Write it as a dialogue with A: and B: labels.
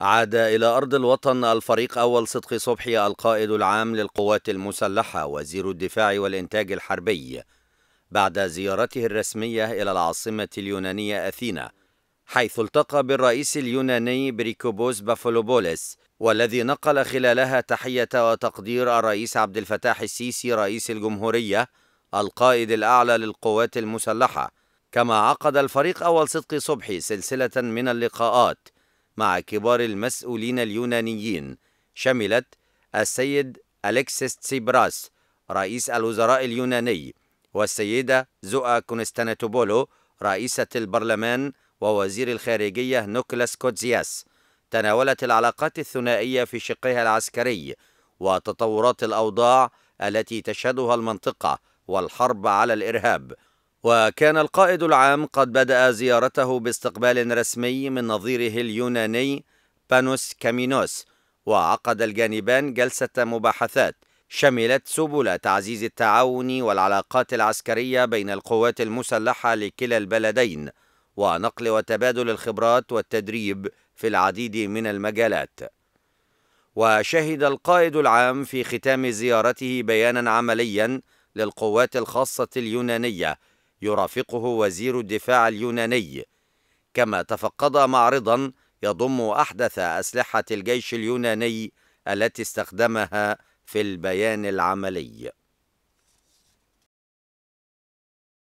A: عاد إلى أرض الوطن الفريق أول صدقي صبحي القائد العام للقوات المسلحة وزير الدفاع والإنتاج الحربي بعد زيارته الرسمية إلى العاصمة اليونانية أثينا حيث التقى بالرئيس اليوناني بريكوبوس بافولوبوليس والذي نقل خلالها تحية وتقدير الرئيس عبد الفتاح السيسي رئيس الجمهورية القائد الأعلى للقوات المسلحة كما عقد الفريق أول صدقي صبحي سلسلة من اللقاءات مع كبار المسؤولين اليونانيين شملت السيد أليكسيس تسيبراس رئيس الوزراء اليوناني والسيدة زؤا كونستانتوبولو رئيسة البرلمان ووزير الخارجية نوكلاس كوتزياس تناولت العلاقات الثنائية في شقها العسكري وتطورات الأوضاع التي تشهدها المنطقة والحرب على الإرهاب وكان القائد العام قد بدأ زيارته باستقبال رسمي من نظيره اليوناني بانوس كامينوس وعقد الجانبان جلسة مباحثات شملت سبل تعزيز التعاون والعلاقات العسكرية بين القوات المسلحة لكلا البلدين ونقل وتبادل الخبرات والتدريب في العديد من المجالات وشهد القائد العام في ختام زيارته بيانا عمليا للقوات الخاصة اليونانية يرافقه وزير الدفاع اليوناني كما تفقد معرضا يضم أحدث أسلحة الجيش اليوناني التي استخدمها في البيان العملي